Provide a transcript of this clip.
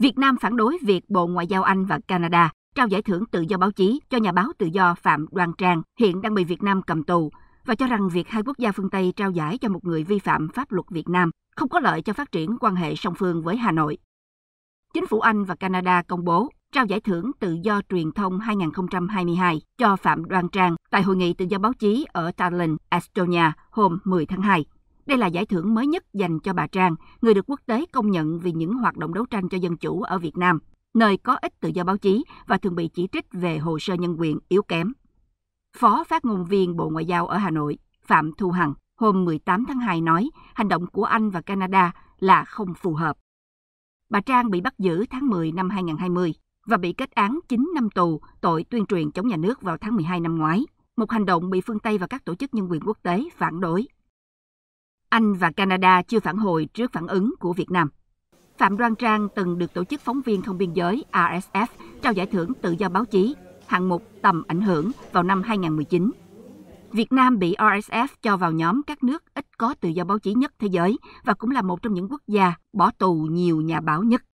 Việt Nam phản đối việc Bộ Ngoại giao Anh và Canada trao giải thưởng tự do báo chí cho nhà báo tự do Phạm Đoan Trang, hiện đang bị Việt Nam cầm tù, và cho rằng việc hai quốc gia phương Tây trao giải cho một người vi phạm pháp luật Việt Nam không có lợi cho phát triển quan hệ song phương với Hà Nội. Chính phủ Anh và Canada công bố trao giải thưởng tự do truyền thông 2022 cho Phạm Đoan Trang tại Hội nghị tự do báo chí ở Tallinn, Estonia hôm 10 tháng 2. Đây là giải thưởng mới nhất dành cho bà Trang, người được quốc tế công nhận vì những hoạt động đấu tranh cho dân chủ ở Việt Nam, nơi có ít tự do báo chí và thường bị chỉ trích về hồ sơ nhân quyền yếu kém. Phó phát ngôn viên Bộ Ngoại giao ở Hà Nội, Phạm Thu Hằng, hôm 18 tháng 2 nói hành động của Anh và Canada là không phù hợp. Bà Trang bị bắt giữ tháng 10 năm 2020 và bị kết án 9 năm tù tội tuyên truyền chống nhà nước vào tháng 12 năm ngoái, một hành động bị phương Tây và các tổ chức nhân quyền quốc tế phản đối. Anh và Canada chưa phản hồi trước phản ứng của Việt Nam. Phạm Đoan Trang từng được tổ chức phóng viên không biên giới RSF trao giải thưởng tự do báo chí hạng mục tầm ảnh hưởng vào năm 2019. Việt Nam bị RSF cho vào nhóm các nước ít có tự do báo chí nhất thế giới và cũng là một trong những quốc gia bỏ tù nhiều nhà báo nhất.